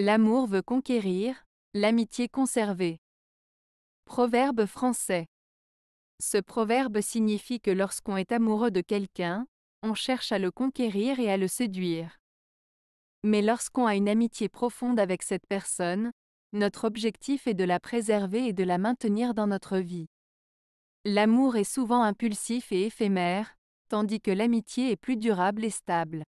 L'amour veut conquérir, l'amitié conserver. Proverbe français. Ce proverbe signifie que lorsqu'on est amoureux de quelqu'un, on cherche à le conquérir et à le séduire. Mais lorsqu'on a une amitié profonde avec cette personne, notre objectif est de la préserver et de la maintenir dans notre vie. L'amour est souvent impulsif et éphémère, tandis que l'amitié est plus durable et stable.